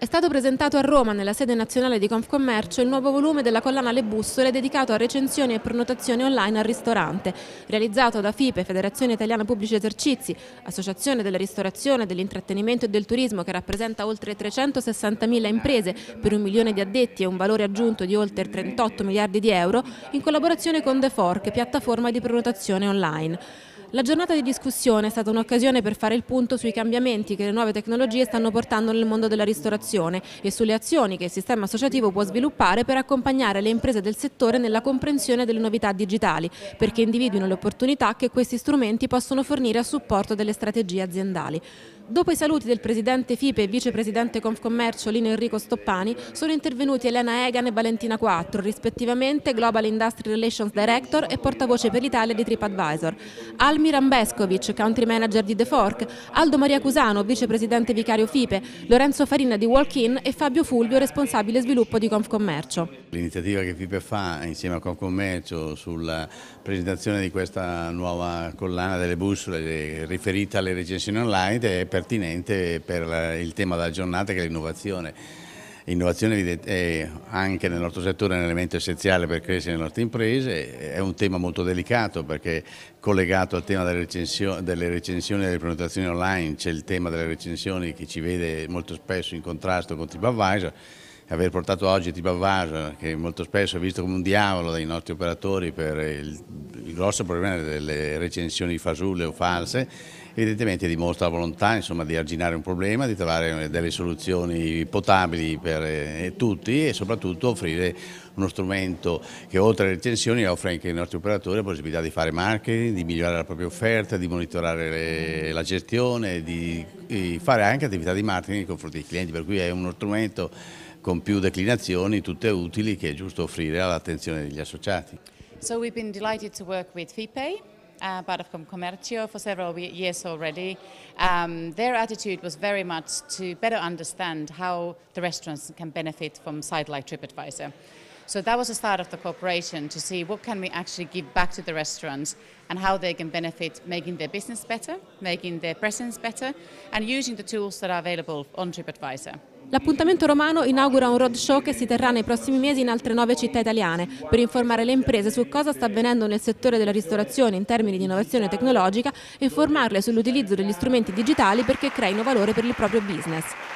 È stato presentato a Roma, nella sede nazionale di Confcommercio, il nuovo volume della collana Le Bussole dedicato a recensioni e prenotazioni online al ristorante, realizzato da FIPE, Federazione Italiana Pubblici Esercizi, Associazione della Ristorazione, dell'Intrattenimento e del Turismo che rappresenta oltre 360.000 imprese per un milione di addetti e un valore aggiunto di oltre 38 miliardi di euro, in collaborazione con The Fork, piattaforma di prenotazione online. La giornata di discussione è stata un'occasione per fare il punto sui cambiamenti che le nuove tecnologie stanno portando nel mondo della ristorazione e sulle azioni che il sistema associativo può sviluppare per accompagnare le imprese del settore nella comprensione delle novità digitali, perché individuino le opportunità che questi strumenti possono fornire a supporto delle strategie aziendali. Dopo i saluti del presidente FIPE e vicepresidente Confcommercio Lino Enrico Stoppani, sono intervenuti Elena Egan e Valentina Quattro, rispettivamente Global Industry Relations Director e portavoce per l'Italia di TripAdvisor, Almir Ambeskovic, country manager di The Fork, Aldo Maria Cusano, vicepresidente vicario FIPE, Lorenzo Farina di Walk-in e Fabio Fulvio, responsabile sviluppo di Confcommercio. L'iniziativa che FIPE fa insieme a Confcommercio sulla presentazione di questa nuova collana delle bussole eh, riferita alle recensioni online è per pertinente per il tema della giornata che è l'innovazione. L'innovazione è anche nel nostro settore un elemento essenziale per crescere le nostre imprese, è un tema molto delicato perché collegato al tema delle recensioni, delle recensioni e delle prenotazioni online c'è il tema delle recensioni che ci vede molto spesso in contrasto con TripAdvisor aver portato oggi Tibavar, che molto spesso è visto come un diavolo dai nostri operatori per il, il grosso problema delle recensioni fasulle o false, evidentemente dimostra la volontà insomma, di arginare un problema, di trovare delle soluzioni potabili per eh, tutti e soprattutto offrire uno strumento che oltre alle recensioni offre anche ai nostri operatori la possibilità di fare marketing, di migliorare la propria offerta, di monitorare le, la gestione, di, di fare anche attività di marketing nei confronti dei clienti, per cui è uno strumento con più declinazioni, tutte utili, che è giusto offrire all'attenzione degli associati. So we've been delighted to work with FIPE, uh, part of Commercio, for several years already. Um, their attitude was very much to better understand how the restaurants can benefit from sites like TripAdvisor. So that was the start of the cooperation to see what can we actually give back to the restaurants and how they can benefit making their business better, making their presence better, and using the tools that are available on TripAdvisor. L'appuntamento romano inaugura un roadshow che si terrà nei prossimi mesi in altre nove città italiane per informare le imprese su cosa sta avvenendo nel settore della ristorazione in termini di innovazione tecnologica e formarle sull'utilizzo degli strumenti digitali perché creino valore per il proprio business.